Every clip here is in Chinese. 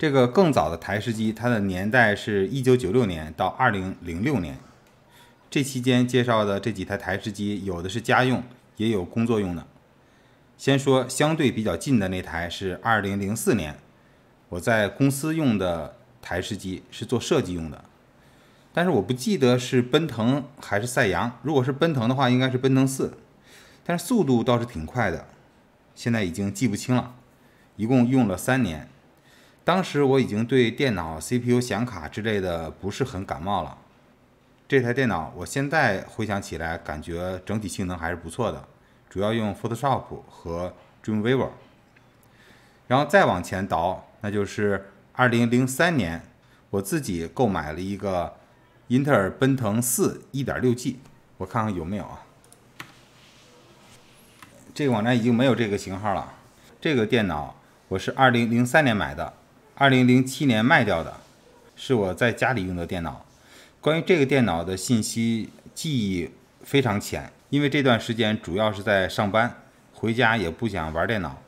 这个更早的台式机，它的年代是一九九六年到二零零六年。这期间介绍的这几台台式机，有的是家用，也有工作用的。先说相对比较近的那台是二零零四年，我在公司用的台式机是做设计用的，但是我不记得是奔腾还是赛扬。如果是奔腾的话，应该是奔腾四，但是速度倒是挺快的。现在已经记不清了，一共用了三年。当时我已经对电脑 CPU、显卡之类的不是很感冒了。这台电脑我现在回想起来，感觉整体性能还是不错的。主要用 Photoshop 和 Dreamweaver。然后再往前倒，那就是2003年，我自己购买了一个英特尔奔腾四 1.6G。我看看有没有啊？这个网站已经没有这个型号了。这个电脑我是2003年买的。二零零七年卖掉的，是我在家里用的电脑。关于这个电脑的信息记忆非常浅，因为这段时间主要是在上班，回家也不想玩电脑。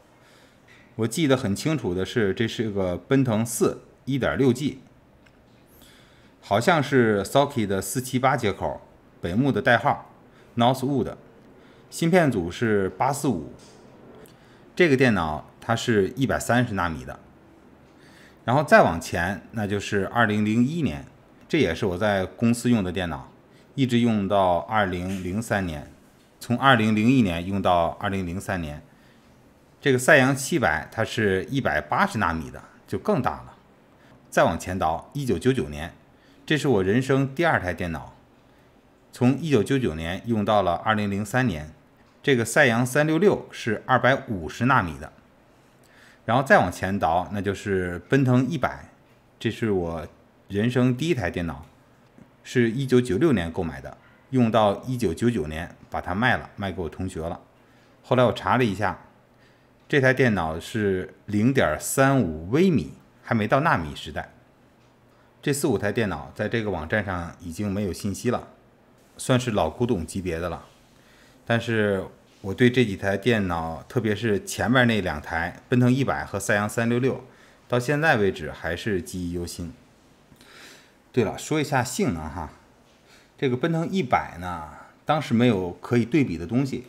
我记得很清楚的是，这是个奔腾四一点六 G，好像是 Socket 四七八接口，北木的代号 Northwood，芯片组是八四五。这个电脑它是一百三十纳米的。然后再往前，那就是二零零一年，这也是我在公司用的电脑，一直用到二零零三年。从二零零一年用到二零零三年，这个赛扬七百，它是一百八十纳米的，就更大了。再往前倒，一九九九年，这是我人生第二台电脑，从一九九九年用到了二零零三年。这个赛扬三六六是二百五十纳米的。然后再往前倒，那就是奔腾一百，这是我人生第一台电脑，是一九九六年购买的，用到一九九九年把它卖了，卖给我同学了。后来我查了一下，这台电脑是零点三五微米，还没到纳米时代。这四五台电脑在这个网站上已经没有信息了，算是老古董级别的了。但是。我对这几台电脑，特别是前面那两台奔腾一百和赛扬三六六，到现在为止还是记忆犹新。对了，说一下性能哈，这个奔腾一百呢，当时没有可以对比的东西，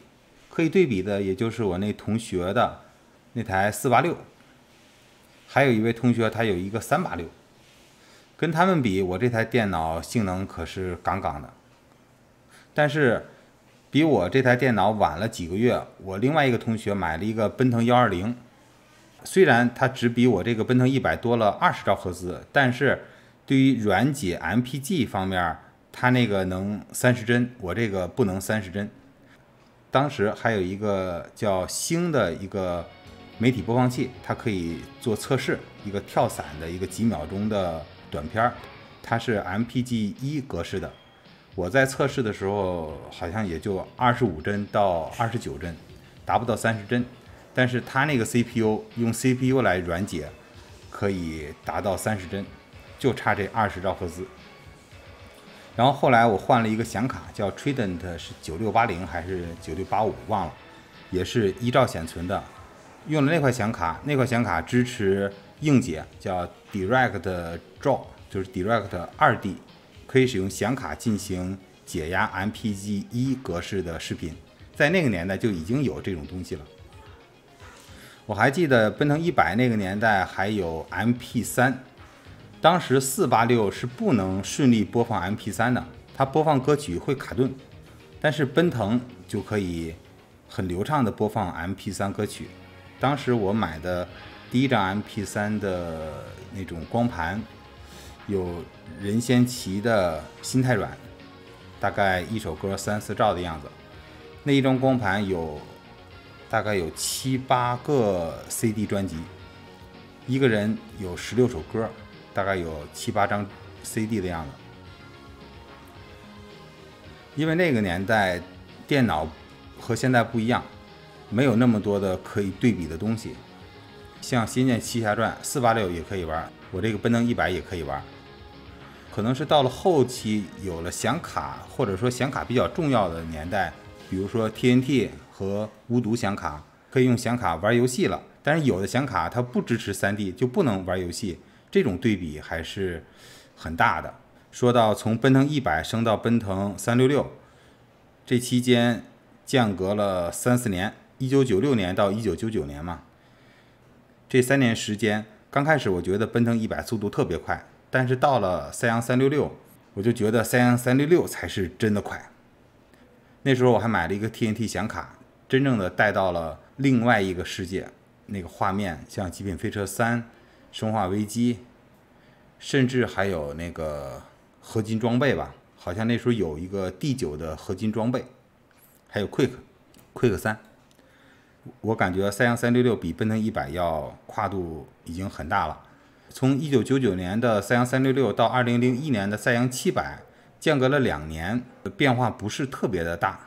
可以对比的也就是我那同学的那台四八六，还有一位同学他有一个三八六，跟他们比，我这台电脑性能可是杠杠的，但是。比我这台电脑晚了几个月，我另外一个同学买了一个奔腾幺二零，虽然它只比我这个奔腾一百多了二十兆赫兹，但是对于软解 m p g 方面，它那个能三十帧，我这个不能三十帧。当时还有一个叫星的一个媒体播放器，它可以做测试，一个跳伞的一个几秒钟的短片，它是 m p g 一格式的。我在测试的时候，好像也就二十五帧到二十九帧，达不到三十帧。但是它那个 CPU 用 CPU 来软解，可以达到三十帧，就差这二十兆赫兹。然后后来我换了一个显卡，叫 Trident，是九六八零还是九六八五忘了，也是一兆显存的。用了那块显卡，那块显卡支持硬解，叫 Direct Draw，就是 Direct 2D。可以使用显卡进行解压 MPG 一格式的视频，在那个年代就已经有这种东西了。我还记得奔腾一百那个年代还有 MP 三，当时四八六是不能顺利播放 MP 三的，它播放歌曲会卡顿，但是奔腾就可以很流畅的播放 MP 三歌曲。当时我买的第一张 MP 三的那种光盘。有任贤齐的心太软，大概一首歌三四兆的样子。那一张光盘有大概有七八个 CD 专辑，一个人有十六首歌，大概有七八张 CD 的样子。因为那个年代电脑和现在不一样，没有那么多的可以对比的东西，像《仙剑奇侠传》四八六也可以玩，我这个奔腾一百也可以玩。可能是到了后期有了显卡，或者说显卡比较重要的年代，比如说 TNT 和无毒显卡，可以用显卡玩游戏了。但是有的显卡它不支持 3D，就不能玩游戏。这种对比还是很大的。说到从奔腾一百升到奔腾三六六，这期间间隔了三四年，一九九六年到一九九九年嘛。这三年时间，刚开始我觉得奔腾一百速度特别快。但是到了三洋三六六，我就觉得三洋三六六才是真的快。那时候我还买了一个 TNT 显卡，真正的带到了另外一个世界。那个画面像《极品飞车三》、《生化危机》，甚至还有那个合金装备吧，好像那时候有一个 D 九的合金装备，还有 Quick、Quick 三。我感觉三洋三六六比奔腾一百要跨度已经很大了。从一九九九年的赛扬三六六到二零零一年的赛扬七百，间隔了两年，变化不是特别的大。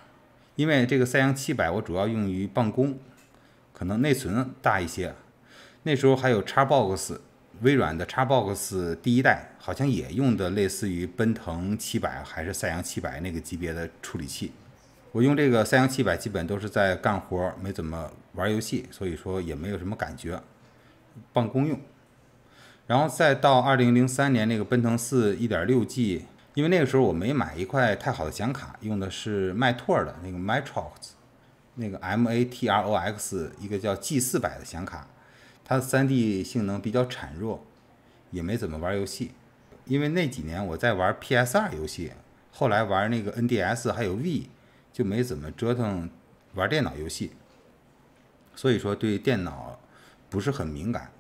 因为这个赛扬七百我主要用于办公，可能内存大一些。那时候还有叉 box，微软的叉 box 第一代，好像也用的类似于奔腾七百还是赛扬七百那个级别的处理器。我用这个赛扬七百基本都是在干活，没怎么玩游戏，所以说也没有什么感觉，办公用。然后再到二零零三年那个奔腾四一点六 G，因为那个时候我没买一块太好的显卡，用的是迈拓的那个 Matrox，那个 MATROX 一个叫 G 四百的显卡，它的三 D 性能比较孱弱，也没怎么玩游戏，因为那几年我在玩 p s 二游戏，后来玩那个 NDS 还有 V，就没怎么折腾玩电脑游戏，所以说对电脑不是很敏感。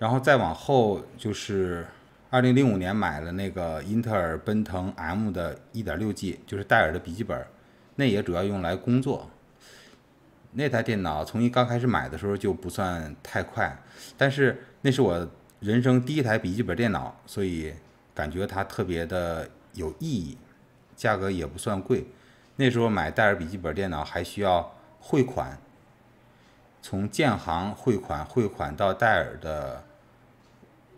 然后再往后就是二零零五年买了那个英特尔奔腾 M 的 1.6G，就是戴尔的笔记本，那也主要用来工作。那台电脑从一刚开始买的时候就不算太快，但是那是我人生第一台笔记本电脑，所以感觉它特别的有意义。价格也不算贵，那时候买戴尔笔记本电脑还需要汇款，从建行汇款汇款到戴尔的。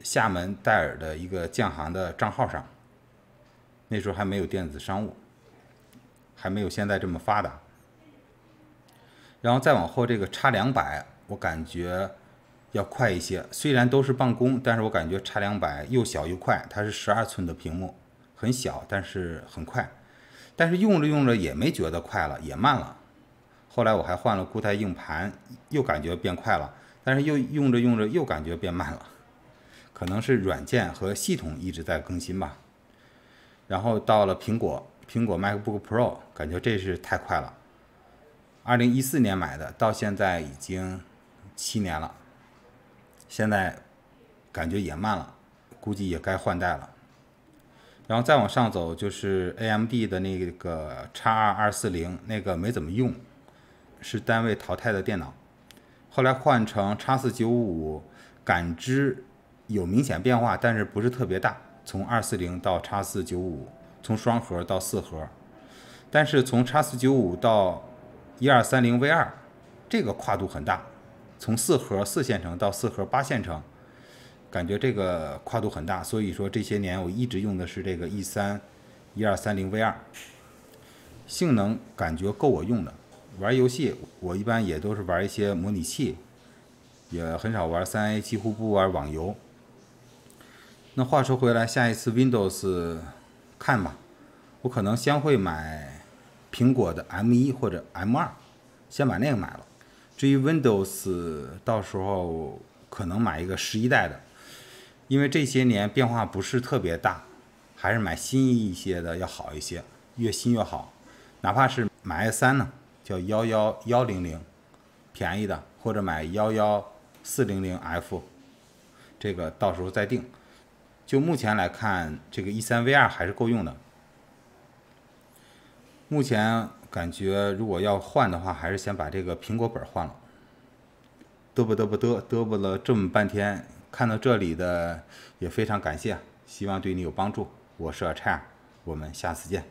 厦门戴尔的一个建行的账号上，那时候还没有电子商务，还没有现在这么发达。然后再往后，这个差两百，我感觉要快一些。虽然都是办公，但是我感觉差两百又小又快，它是十二寸的屏幕，很小但是很快。但是用着用着也没觉得快了，也慢了。后来我还换了固态硬盘，又感觉变快了，但是又用着用着又感觉变慢了。可能是软件和系统一直在更新吧，然后到了苹果，苹果 MacBook Pro，感觉这是太快了。二零一四年买的，到现在已经七年了，现在感觉也慢了，估计也该换代了。然后再往上走就是 AMD 的那个叉二二四零，那个没怎么用，是单位淘汰的电脑，后来换成叉四九五五，感知。有明显变化，但是不是特别大。从二四零到叉四九五，从双核到四核，但是从叉四九五到一二三零 V 二，这个跨度很大。从四核四线程到四核八线程，感觉这个跨度很大。所以说这些年我一直用的是这个一三一二三零 V 二，性能感觉够我用的。玩游戏我一般也都是玩一些模拟器，也很少玩三 A，几乎不玩网游。那话说回来，下一次 Windows 看吧，我可能先会买苹果的 M 一或者 M 二，先把那个买了。至于 Windows，到时候可能买一个十一代的，因为这些年变化不是特别大，还是买新一些的要好一些，越新越好。哪怕是买 i 三呢，叫幺幺幺零零，便宜的，或者买幺幺四零零 F，这个到时候再定。就目前来看，这个 E 三 V 二还是够用的。目前感觉，如果要换的话，还是先把这个苹果本换了。嘚啵嘚啵嘚，嘚啵了这么半天，看到这里的也非常感谢，希望对你有帮助。我是 h 柴，我们下次见。